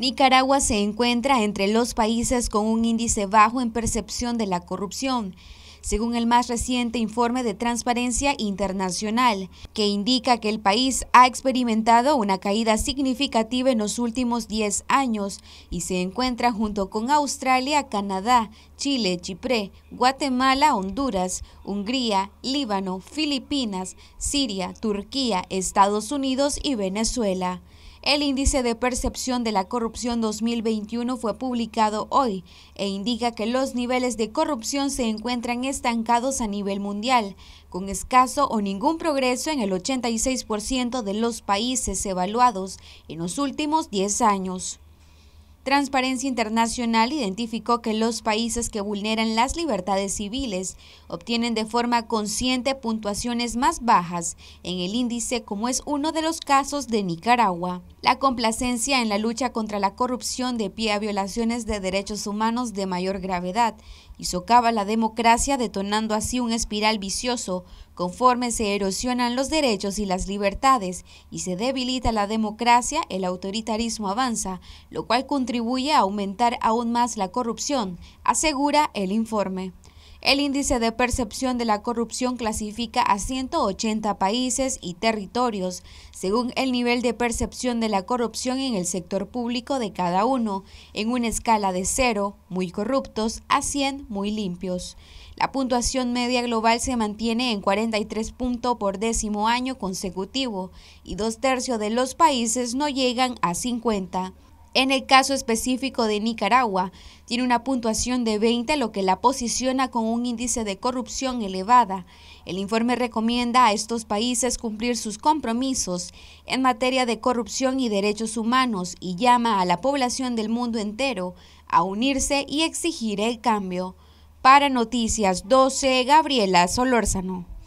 Nicaragua se encuentra entre los países con un índice bajo en percepción de la corrupción, según el más reciente informe de Transparencia Internacional, que indica que el país ha experimentado una caída significativa en los últimos 10 años y se encuentra junto con Australia, Canadá, Chile, Chipre, Guatemala, Honduras, Hungría, Líbano, Filipinas, Siria, Turquía, Estados Unidos y Venezuela. El índice de percepción de la corrupción 2021 fue publicado hoy e indica que los niveles de corrupción se encuentran estancados a nivel mundial, con escaso o ningún progreso en el 86% de los países evaluados en los últimos 10 años. Transparencia Internacional identificó que los países que vulneran las libertades civiles obtienen de forma consciente puntuaciones más bajas en el índice como es uno de los casos de Nicaragua. La complacencia en la lucha contra la corrupción de pie a violaciones de derechos humanos de mayor gravedad y socava la democracia detonando así un espiral vicioso conforme se erosionan los derechos y las libertades y se debilita la democracia, el autoritarismo avanza, lo cual contribuye a aumentar aún más la corrupción, asegura el informe. El índice de percepción de la corrupción clasifica a 180 países y territorios según el nivel de percepción de la corrupción en el sector público de cada uno, en una escala de 0, muy corruptos, a 100, muy limpios. La puntuación media global se mantiene en 43 puntos por décimo año consecutivo y dos tercios de los países no llegan a 50. En el caso específico de Nicaragua, tiene una puntuación de 20, lo que la posiciona con un índice de corrupción elevada. El informe recomienda a estos países cumplir sus compromisos en materia de corrupción y derechos humanos y llama a la población del mundo entero a unirse y exigir el cambio. Para Noticias 12, Gabriela Solórzano.